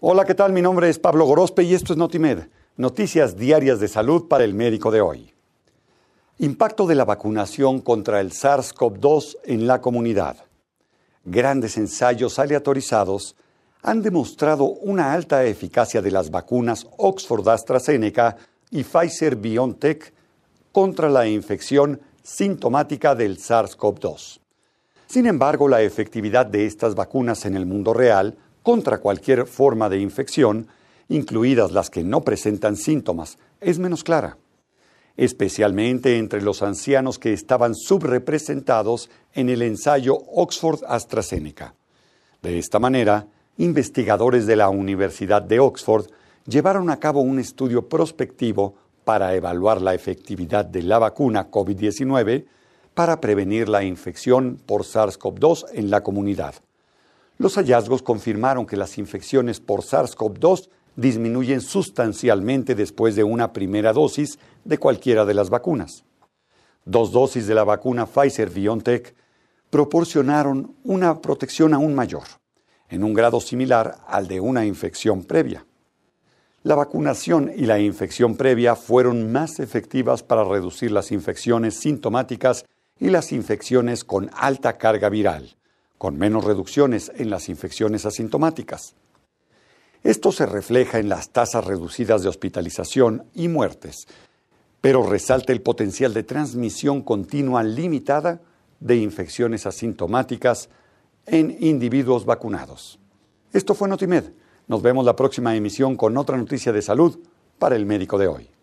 Hola, ¿qué tal? Mi nombre es Pablo Gorospe y esto es Notimed, noticias diarias de salud para el médico de hoy. Impacto de la vacunación contra el SARS-CoV-2 en la comunidad. Grandes ensayos aleatorizados han demostrado una alta eficacia de las vacunas Oxford AstraZeneca y Pfizer BioNTech contra la infección sintomática del SARS-CoV-2. Sin embargo, la efectividad de estas vacunas en el mundo real contra cualquier forma de infección, incluidas las que no presentan síntomas, es menos clara, especialmente entre los ancianos que estaban subrepresentados en el ensayo Oxford-AstraZeneca. De esta manera, investigadores de la Universidad de Oxford llevaron a cabo un estudio prospectivo para evaluar la efectividad de la vacuna COVID-19 para prevenir la infección por SARS-CoV-2 en la comunidad. Los hallazgos confirmaron que las infecciones por SARS-CoV-2 disminuyen sustancialmente después de una primera dosis de cualquiera de las vacunas. Dos dosis de la vacuna Pfizer-BioNTech proporcionaron una protección aún mayor, en un grado similar al de una infección previa. La vacunación y la infección previa fueron más efectivas para reducir las infecciones sintomáticas y las infecciones con alta carga viral, con menos reducciones en las infecciones asintomáticas. Esto se refleja en las tasas reducidas de hospitalización y muertes, pero resalta el potencial de transmisión continua limitada de infecciones asintomáticas en individuos vacunados. Esto fue Notimed. Nos vemos la próxima emisión con otra noticia de salud para el médico de hoy.